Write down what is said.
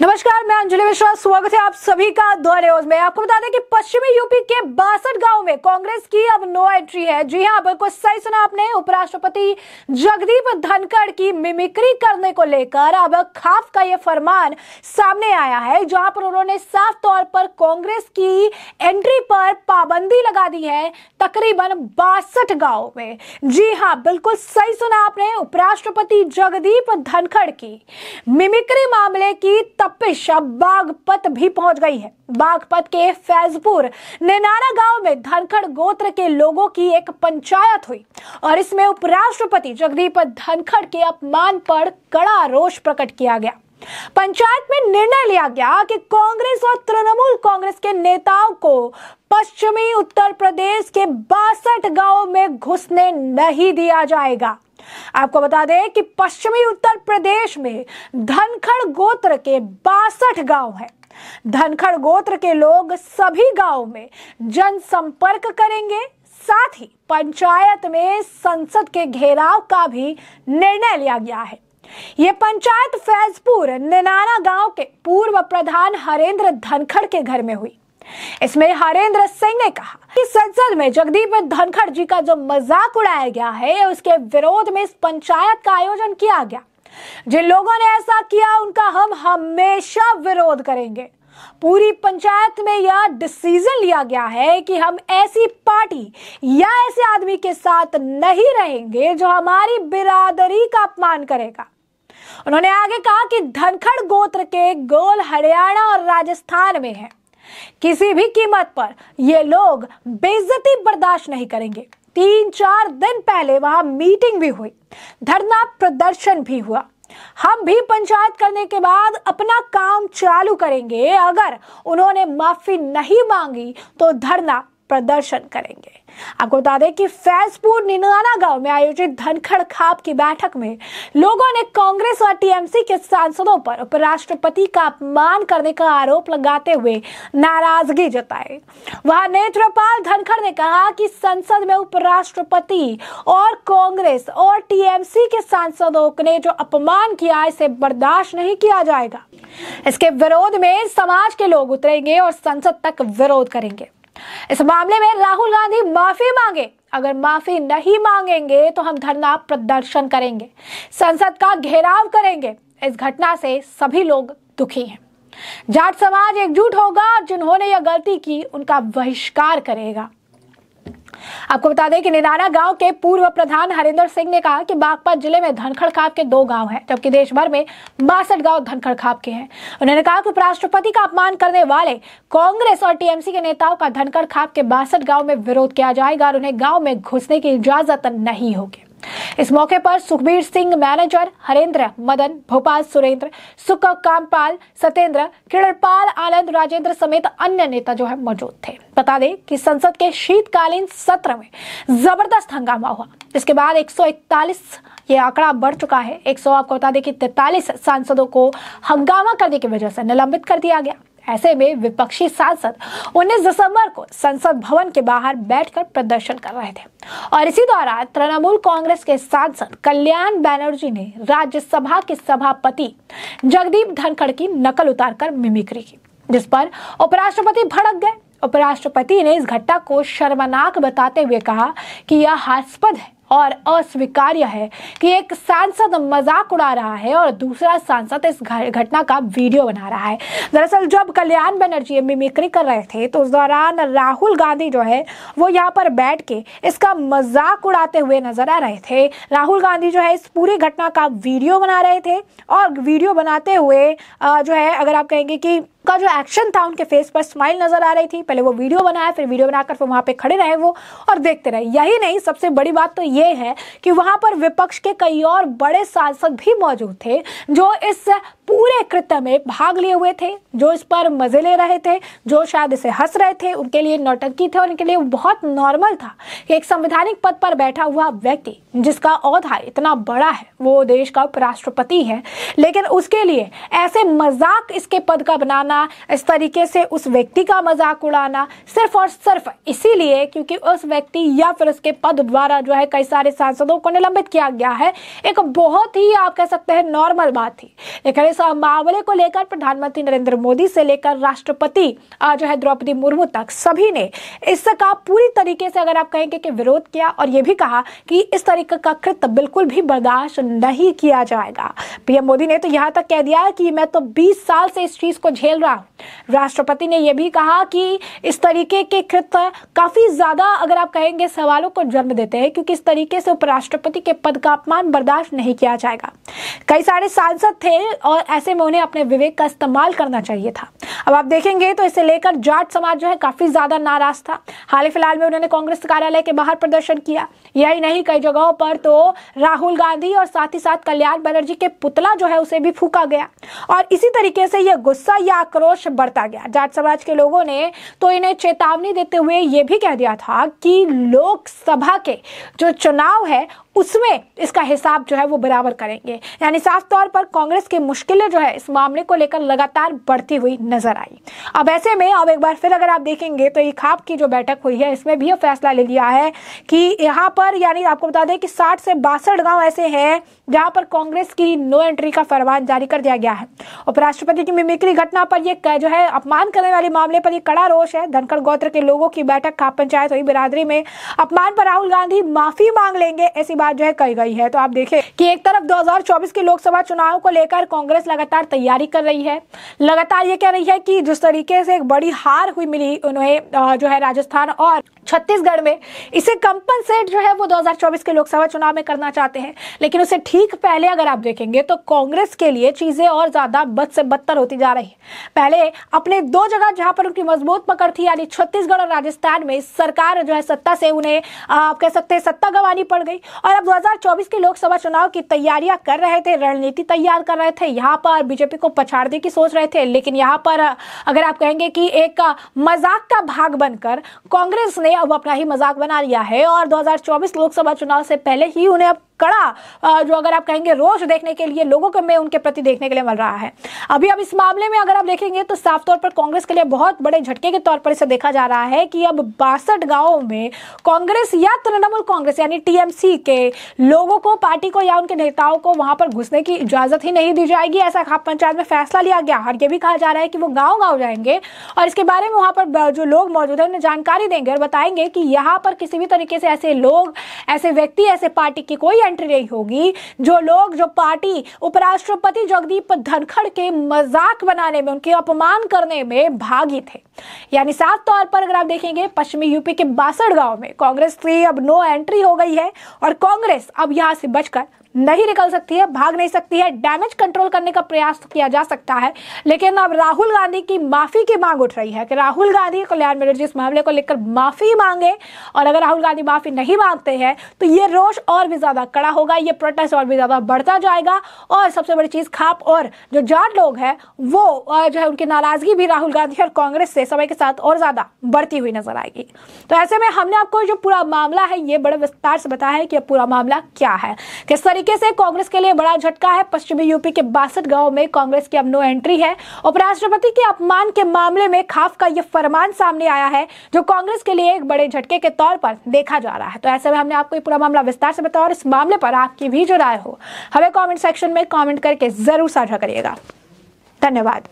नमस्कार मैं अंजलि मिश्रा स्वागत है आप सभी का दौरे में आपको बता दें कि पश्चिमी यूपी के बासठ गांव में कांग्रेस की अब नो एंट्री है जी हां बिल्कुल सही सुना आपने उपराष्ट्रपति जगदीप धनखड़ की मिमिक्री करने को लेकर अब खाप का यह फरमान सामने आया है जहां पर उन्होंने साफ तौर पर कांग्रेस की एंट्री पर पाबंदी लगा दी है तकरीबन बासठ गांव में जी हाँ बिल्कुल सही सुना आपने उपराष्ट्रपति जगदीप धनखड़ की मिमिक्री मामले की तपिश बागपत भी पहुंच गई है बागपत के फैजपुर नेनारा गांव में धनखड़ गोत्र के लोगों की एक पंचायत हुई और इसमें उपराष्ट्रपति जगदीप धनखड़ के अपमान पर कड़ा रोष प्रकट किया गया पंचायत में निर्णय लिया गया कि कांग्रेस और तृणमूल कांग्रेस के नेताओं को पश्चिमी उत्तर प्रदेश के बासठ गांवों में घुसने नहीं दिया जाएगा आपको बता दें कि पश्चिमी उत्तर प्रदेश में धनखड़ गोत्र के बासठ गांव हैं धनखड़ गोत्र के लोग सभी गांव में जनसंपर्क करेंगे साथ ही पंचायत में संसद के घेराव का भी निर्णय लिया गया है ये पंचायत फैजपुर निनाना गांव के पूर्व प्रधान हरेंद्र धनखड़ के घर में हुई इसमें हरेंद्र सिंह ने कहा कि संसद में जगदीप धनखड़ जी का जो मजाक उड़ाया गया है उसके विरोध में इस पंचायत का आयोजन किया गया जिन लोगों ने ऐसा किया उनका हम हमेशा विरोध करेंगे पूरी पंचायत में यह डिसीजन लिया गया है कि हम ऐसी पार्टी या ऐसे आदमी के साथ नहीं रहेंगे जो हमारी बिरादरी का अपमान करेगा उन्होंने आगे कहा कि धनखड़ गोत्र के गोल हरियाणा और राजस्थान में है किसी भी कीमत पर ये लोग बेइज्जती बर्दाश्त नहीं करेंगे तीन चार दिन पहले वहां मीटिंग भी हुई धरना प्रदर्शन भी हुआ हम भी पंचायत करने के बाद अपना काम चालू करेंगे अगर उन्होंने माफी नहीं मांगी तो धरना प्रदर्शन करेंगे आपको बता दें कि फैजपुर निनाना गांव में आयोजित धनखड़ खाप की बैठक में लोगों ने कांग्रेस और टीएमसी के सांसदों पर उपराष्ट्रपति का अपमान करने का आरोप लगाते हुए नाराजगी जताई वहां नेत्रपाल धनखड़ ने कहा कि संसद में उपराष्ट्रपति और कांग्रेस और टीएमसी के सांसदों ने जो अपमान किया इसे बर्दाश्त नहीं किया जाएगा इसके विरोध में समाज के लोग उतरेंगे और संसद तक विरोध करेंगे इस मामले में राहुल गांधी माफी मांगे अगर माफी नहीं मांगेंगे तो हम धरना प्रदर्शन करेंगे संसद का घेराव करेंगे इस घटना से सभी लोग दुखी हैं जाट समाज एकजुट होगा जिन्होंने यह गलती की उनका बहिष्कार करेगा आपको बता दें कि निनाना गांव के पूर्व प्रधान हरिंदर सिंह ने कहा कि बागपत जिले में धनखड़ खाप के दो गांव हैं जबकि देश भर में बासठ गांव धनखड़ खाप के हैं उन्होंने कहा कि उपराष्ट्रपति का अपमान करने वाले कांग्रेस और टीएमसी के नेताओं का धनखड़ खाप के बासठ गाँव में विरोध किया जाएगा और उन्हें गाँव में घुसने की इजाजत नहीं होगी इस मौके पर सुखबीर सिंह मैनेजर हरेंद्र मदन भोपाल सुरेंद्र सुख कामपाल सत्येंद्र किरणपाल आनंद राजेंद्र समेत अन्य नेता जो है मौजूद थे बता दें कि संसद के शीतकालीन सत्र में जबरदस्त हंगामा हुआ इसके बाद 141 ये आंकड़ा बढ़ चुका है 100 आपको बता दें कि तैतालीस सांसदों को हंगामा करने की वजह से निलंबित कर दिया गया ऐसे में विपक्षी सांसद 19 दिसंबर को संसद भवन के बाहर बैठकर प्रदर्शन कर रहे थे और इसी दौरान तृणमूल कांग्रेस के सांसद कल्याण बैनर्जी ने राज्यसभा के सभापति जगदीप धनखड़ की नकल उतारकर मिमिक्री की जिस पर उपराष्ट्रपति भड़क गए उपराष्ट्रपति ने इस घटना को शर्मनाक बताते हुए कहा कि यह हास्पद है और अस्वीकार्य है कि एक सांसद मजाक उड़ा रहा है और दूसरा सांसद इस घटना का वीडियो बना रहा है दरअसल जब कल्याण बनर्जी मिमिक्री कर रहे थे तो उस दौरान राहुल गांधी जो है वो यहाँ पर बैठ के इसका मजाक उड़ाते हुए नजर आ रहे थे राहुल गांधी जो है इस पूरी घटना का वीडियो बना रहे थे और वीडियो बनाते हुए जो है अगर आप कहेंगे कि का जो एक्शन था उनके फेस पर स्माइल नजर आ रही थी पहले वो वीडियो बनाया फिर वीडियो बनाकर फिर वहां पे खड़े रहे वो और देखते रहे यही नहीं सबसे बड़ी बात तो ये है कि वहां पर विपक्ष के कई और बड़े सांसद भी मौजूद थे जो इस पूरे कृत्य में भाग लिए हुए थे जो इस पर मजे ले रहे थे जो शायद इसे हंस रहे थे उनके लिए नौटंकी थे और उनके लिए बहुत नॉर्मल था कि एक संवैधानिक पद पर बैठा हुआ व्यक्ति जिसका औधा इतना बड़ा है वो देश का उपराष्ट्रपति है लेकिन उसके लिए ऐसे मजाक इसके पद का बनाना इस तरीके से उस व्यक्ति का मजाक उड़ाना सिर्फ और सिर्फ इसीलिए क्योंकि उस व्यक्ति या फिर उसके पद द्वारा जो है कई सारे सांसदों को निलंबित किया गया है एक बहुत ही आप कह सकते हैं नॉर्मल बात थी लेकिन इस मामले को लेकर प्रधानमंत्री नरेंद्र मोदी से लेकर राष्ट्रपति जो है द्रौपदी मुर्मू तक सभी ने इसका पूरी तरीके से अगर आप कहेंगे कि विरोध किया और यह भी कहा कि इस तरीके का कृत बिल्कुल भी बर्दाश्त नहीं किया जाएगा पीएम मोदी ने तो यहां तक कह दिया कि मैं तो 20 साल से इस चीज़ को झेल रहा हूँ राष्ट्रपति ने यह भी कहा कि इस तरीके के कृत काफ़ी ज़्यादा अगर आप कहेंगे सवालों को जन्म देते हैं क्योंकि इस तरीके से उपराष्ट्रपति के पद का अपमान बर्दाश्त नहीं किया जाएगा कई सारे सांसद थे और ऐसे में उन्हें अपने विवेक का इस्तेमाल करना चाहिए था अब आप देखेंगे तो इसे लेकर जाट समाज जो है काफ़ी ज़्यादा नाराज़ था हाल ही फिलहाल में उन्होंने कांग्रेस कार्यालय के बाहर प्रदर्शन किया यही नहीं कई जगहों पर तो राहुल गांधी और साथ ही साथ कल्याण बनर्जी के पुतला जो है उसे भी फूका गया और इसी तरीके से यह गुस्सा या आक्रोश बढ़ता गया जाट समाज के लोगों ने तो इन्हें चेतावनी देते हुए यह भी कह दिया था कि लोकसभा के जो चुनाव है उसमें इसका हिसाब जो है वो बराबर करेंगे यानी साफ तौर पर कांग्रेस की मुश्किलें जो है इस मामले को लेकर लगातार बढ़ती हुई नजर आई अब ऐसे में अब एक बार फिर अगर आप देखेंगे तो ये खाप की जो बैठक हुई है इसमें भी फैसला ले लिया है कि यहाँ पर यानी आपको बता दें कि साठ से बासठ गांव ऐसे हैं जहां पर कांग्रेस की नो एंट्री का फरमान जारी कर दिया गया है उपराष्ट्रपति की मिमिक्री घटना पर यह जो है अपमान करने वाले मामले पर यह कड़ा रोष है धनखड़ गोत्र के लोगों की बैठक खाप पंचायत हुई बिरादरी में अपमान पर राहुल गांधी माफी मांग लेंगे ऐसी बात बात जो है कही गई है तो आप देखें कि एक तरफ 2024 के लोकसभा चुनाव को लेकर कांग्रेस लगातार तैयारी कर रही है लगातार ये कह रही है कि जिस तरीके से एक बड़ी हार हुई मिली उन्हें जो है राजस्थान और छत्तीसगढ़ में इसे कंपनसेट जो है वो 2024 के लोकसभा चुनाव में करना चाहते हैं लेकिन उसे ठीक पहले अगर आप देखेंगे तो कांग्रेस के लिए चीज़ें और ज़्यादा बद से बदतर होती जा रही है पहले अपने दो जगह जहां पर उनकी मजबूत पकड़ थी यानी छत्तीसगढ़ और राजस्थान में सरकार जो है सत्ता से उन्हें आप कह सकते हैं सत्ता गंवानी पड़ गई और अगर आप 2024 के लोकसभा चुनाव की तैयारियां कर रहे थे रणनीति तैयार कर रहे थे यहाँ पर बीजेपी को पछाड़ने की सोच रहे थे लेकिन यहाँ पर अगर आप कहेंगे कि एक मजाक का भाग बनकर कांग्रेस ने अब अपना ही मजाक बना लिया है और 2024 लोकसभा चुनाव से पहले ही उन्हें अब कड़ा जो अगर आप कहेंगे रोष देखने के लिए लोगों को में उनके प्रति देखने के लिए मिल रहा है अभी अब इस मामले में अगर आप देखेंगे तो साफ तौर पर कांग्रेस के लिए बहुत बड़े झटके के तौर पर इसे देखा जा रहा है कि अब बासठ गांवों में कांग्रेस या तृणमूल कांग्रेस यानी टीएमसी के लोगों को पार्टी को या उनके नेताओं को वहां पर घुसने की इजाजत ही नहीं दी जाएगी ऐसा खाप पंचायत में फैसला लिया गया और यह भी कहा जा रहा है कि वो गाँव गाँव जाएंगे और इसके बारे में वहां पर जो लोग मौजूद है उन्हें जानकारी देंगे और बताएंगे कि यहाँ पर किसी भी तरीके से ऐसे लोग ऐसे व्यक्ति ऐसे पार्टी की कोई एंट्री नहीं होगी जो लोग जो पार्टी उपराष्ट्रपति जगदीप धनखड़ के मजाक बनाने में उनके अपमान करने में भागी थे यानी साफ तौर पर अगर आप देखेंगे पश्चिमी यूपी के बासठ गांव में कांग्रेस की अब नो एंट्री हो गई है और कांग्रेस अब यहां से बचकर नहीं निकल सकती है भाग नहीं सकती है डैमेज कंट्रोल करने का प्रयास तो किया जा सकता है लेकिन अब राहुल गांधी की माफ़ी की मांग उठ रही है कि राहुल गांधी कल्याण बनर्जी इस मामले को लेकर माफ़ी मांगे और अगर राहुल गांधी माफ़ी नहीं मांगते हैं तो ये रोष और भी ज़्यादा कड़ा होगा ये प्रोटेस्ट और भी ज़्यादा बढ़ता जाएगा और सबसे बड़ी चीज़ खाप और जो जाट लोग हैं वो जो है उनकी नाराज़गी भी राहुल गांधी और कांग्रेस से समय के साथ और ज़्यादा बढ़ती हुई नजर आएगी तो ऐसे में हमने आपको जो पूरा मामला है ये बड़े विस्तार से बताया है कि पूरा मामला क्या है किस तरीके तरीके से कांग्रेस के लिए बड़ा झटका है पश्चिमी यूपी के बासठ गांव में कांग्रेस की अब नो एंट्री है उपराष्ट्रपति के अपमान के मामले में खाफ का यह फरमान सामने आया है जो कांग्रेस के लिए एक बड़े झटके के तौर पर देखा जा रहा है तो ऐसे में हमने आपको पूरा मामला विस्तार से बताया और इस मामले पर आपकी भी जो राय हो हमें कॉमेंट सेक्शन में कॉमेंट करके जरूर साझा करिएगा धन्यवाद